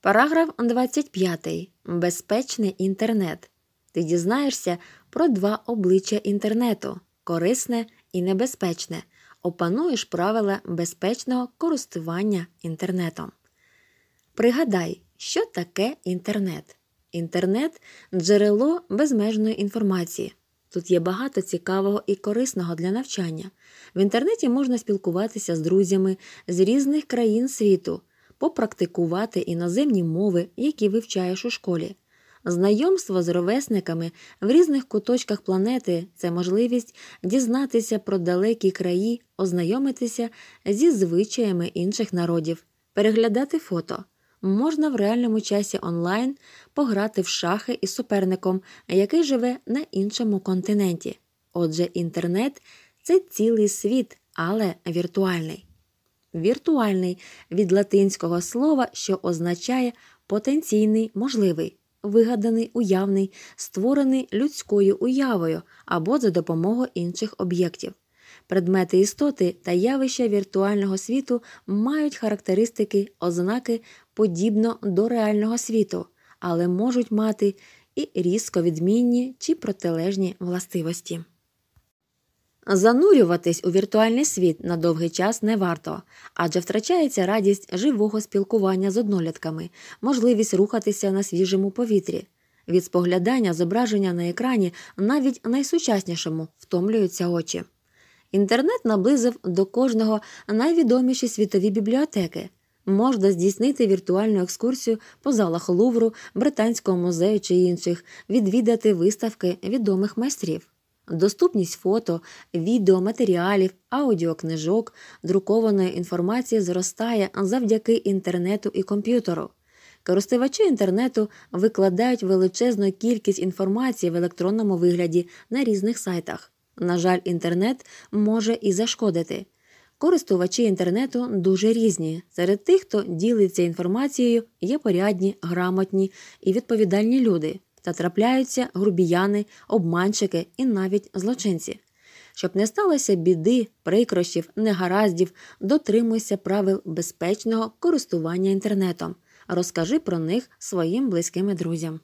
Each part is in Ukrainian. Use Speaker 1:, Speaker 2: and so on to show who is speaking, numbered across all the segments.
Speaker 1: Параграф 25. Безпечний інтернет. Ти дізнаєшся про два обличчя інтернету корисне і небезпечне. Опануєш правила безпечного користування інтернетом. Пригадай, що таке інтернет. Інтернет джерело безмежної інформації. Тут є багато цікавого і корисного для навчання. В інтернеті можна спілкуватися з друзями з різних країн світу попрактикувати іноземні мови, які вивчаєш у школі. Знайомство з ровесниками в різних куточках планети це можливість дізнатися про далекі краї, ознайомитися зі звичаями інших народів, переглядати фото. Можна в реальному часі онлайн пограти в шахи із суперником, який живе на іншому континенті. Отже, інтернет це цілий світ, але віртуальний. Віртуальний від латинського слова, що означає потенційний, можливий, вигаданий, уявний, створений людською уявою або за допомогою інших об'єктів. Предмети істоти та явища віртуального світу мають характеристики, ознаки подібно до реального світу, але можуть мати і різко відмінні чи протилежні властивості. Занурюватись у віртуальний світ на довгий час не варто, адже втрачається радість живого спілкування з однолітками, можливість рухатися на свіжому повітрі. Від споглядання зображення на екрані навіть найсучаснішому втомлюються очі. Інтернет наблизив до кожного найвідоміші світові бібліотеки. Можна здійснити віртуальну екскурсію по залах Лувру, Британського музею чи інших, відвідати виставки відомих майстрів доступність фото, відеоматеріалів, аудіокнижок, друкованої інформації зростає завдяки інтернету і комп'ютеру. Користувачі інтернету викладають величезну кількість інформації в електронному вигляді на різних сайтах. На жаль, інтернет може і зашкодити. Користувачі інтернету дуже різні. Серед тих, хто ділиться інформацією, є порядні, грамотні і відповідальні люди та трапляються грубіяни, обманщики і навіть злочинці. Щоб не сталося біди, прикрощів, негараздів, дотримуйся правил безпечного користування інтернетом. Розкажи про них своїм близьким і друзям.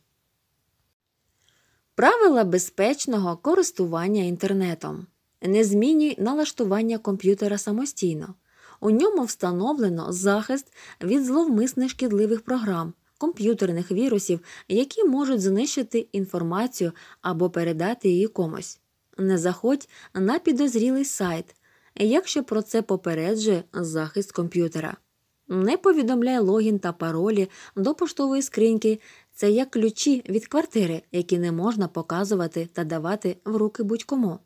Speaker 1: Правила безпечного користування інтернетом. Не змінюй налаштування комп'ютера самостійно. У ньому встановлено захист від зловмисних шкідливих програм, комп'ютерних вірусів, які можуть знищити інформацію або передати її комусь. Не заходь на підозрілий сайт, якщо про це попереджує захист комп'ютера. Не повідомляй логін та паролі до поштової скриньки. Це як ключі від квартири, які не можна показувати та давати в руки будь-кому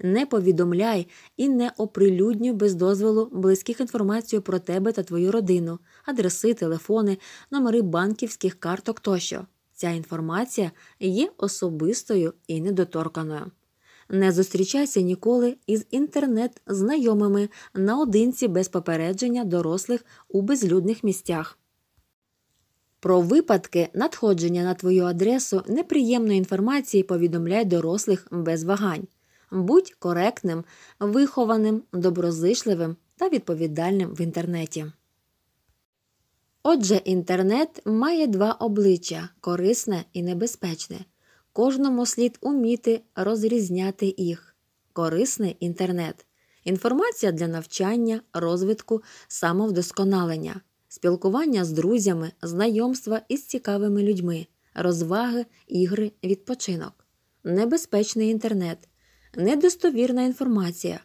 Speaker 1: не повідомляй і не оприлюднюй без дозволу близьких інформацію про тебе та твою родину, адреси, телефони, номери банківських карток тощо. Ця інформація є особистою і недоторканою. Не зустрічайся ніколи із інтернет-знайомими наодинці без попередження дорослих у безлюдних місцях. Про випадки надходження на твою адресу неприємної інформації повідомляй дорослих без вагань будь коректним, вихованим, доброзичливим та відповідальним в інтернеті. Отже, інтернет має два обличчя корисне і небезпечне. Кожному слід уміти розрізняти їх. Корисний інтернет. Інформація для навчання, розвитку, самовдосконалення, спілкування з друзями, знайомства із цікавими людьми, розваги, ігри, відпочинок. Небезпечний інтернет недостовірна інформація,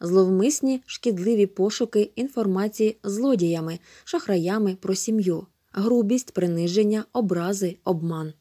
Speaker 1: зловмисні шкідливі пошуки інформації злодіями, шахраями про сім'ю, грубість, приниження, образи, обман.